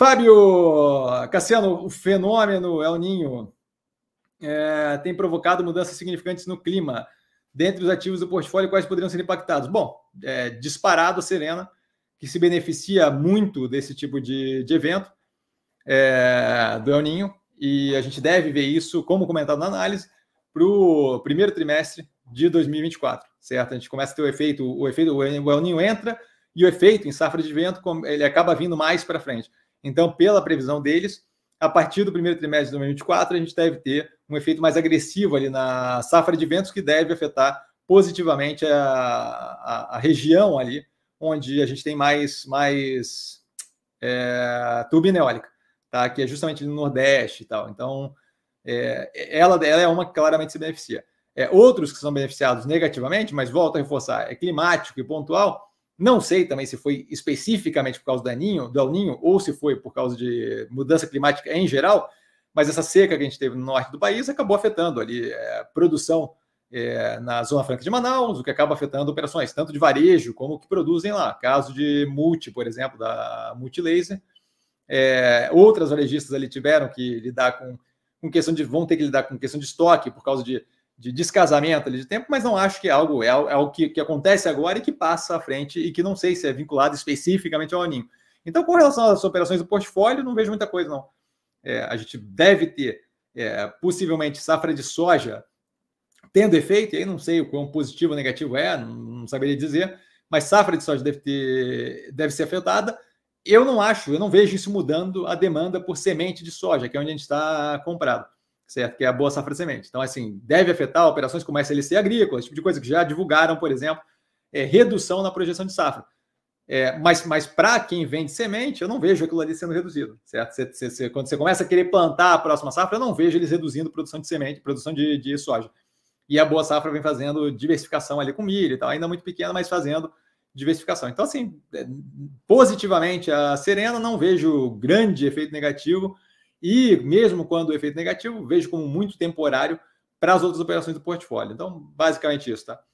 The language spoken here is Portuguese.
Fábio Cassiano, o fenômeno El Ninho é, tem provocado mudanças significantes no clima. Dentre os ativos do portfólio, quais poderiam ser impactados? Bom, é, disparado a Serena, que se beneficia muito desse tipo de, de evento é, do El Ninho, e a gente deve ver isso, como comentado na análise, para o primeiro trimestre de 2024, certo? A gente começa a ter o efeito, o efeito, o El Ninho entra e o efeito em safra de vento ele acaba vindo mais para frente. Então, pela previsão deles, a partir do primeiro trimestre de 2024, a gente deve ter um efeito mais agressivo ali na safra de ventos que deve afetar positivamente a, a, a região ali onde a gente tem mais, mais é, turbina eólica, tá? que é justamente no Nordeste e tal. Então, é, ela, ela é uma que claramente se beneficia. É, outros que são beneficiados negativamente, mas volto a reforçar, é climático e pontual, não sei também se foi especificamente por causa do Aninho, do ou se foi por causa de mudança climática em geral, mas essa seca que a gente teve no norte do país acabou afetando ali é, produção é, na Zona Franca de Manaus, o que acaba afetando operações tanto de varejo como que produzem lá. Caso de Multi, por exemplo, da Multilaser. É, outras varejistas ali tiveram que lidar com, com questão de. vão ter que lidar com questão de estoque por causa de de descasamento ali de tempo, mas não acho que é algo, é, é o que, que acontece agora e que passa à frente e que não sei se é vinculado especificamente ao Aninho. Então, com relação às operações do portfólio, não vejo muita coisa, não. É, a gente deve ter, é, possivelmente, safra de soja tendo efeito, e aí não sei o quão positivo ou negativo é, não, não saberia dizer, mas safra de soja deve, ter, deve ser afetada. Eu não acho, eu não vejo isso mudando a demanda por semente de soja, que é onde a gente está comprado certo? Que é a boa safra de semente. Então, assim, deve afetar operações como SLC agrícola, esse tipo de coisa que já divulgaram, por exemplo, é, redução na projeção de safra. É, mas mas para quem vende semente, eu não vejo aquilo ali sendo reduzido, certo? Você, quando você começa a querer plantar a próxima safra, eu não vejo eles reduzindo produção de semente, produção de, de soja. E a boa safra vem fazendo diversificação ali com milho e tal, ainda muito pequena, mas fazendo diversificação. Então, assim, é, positivamente a Serena, não vejo grande efeito negativo e mesmo quando o efeito é negativo, vejo como muito temporário para as outras operações do portfólio. Então, basicamente isso, tá?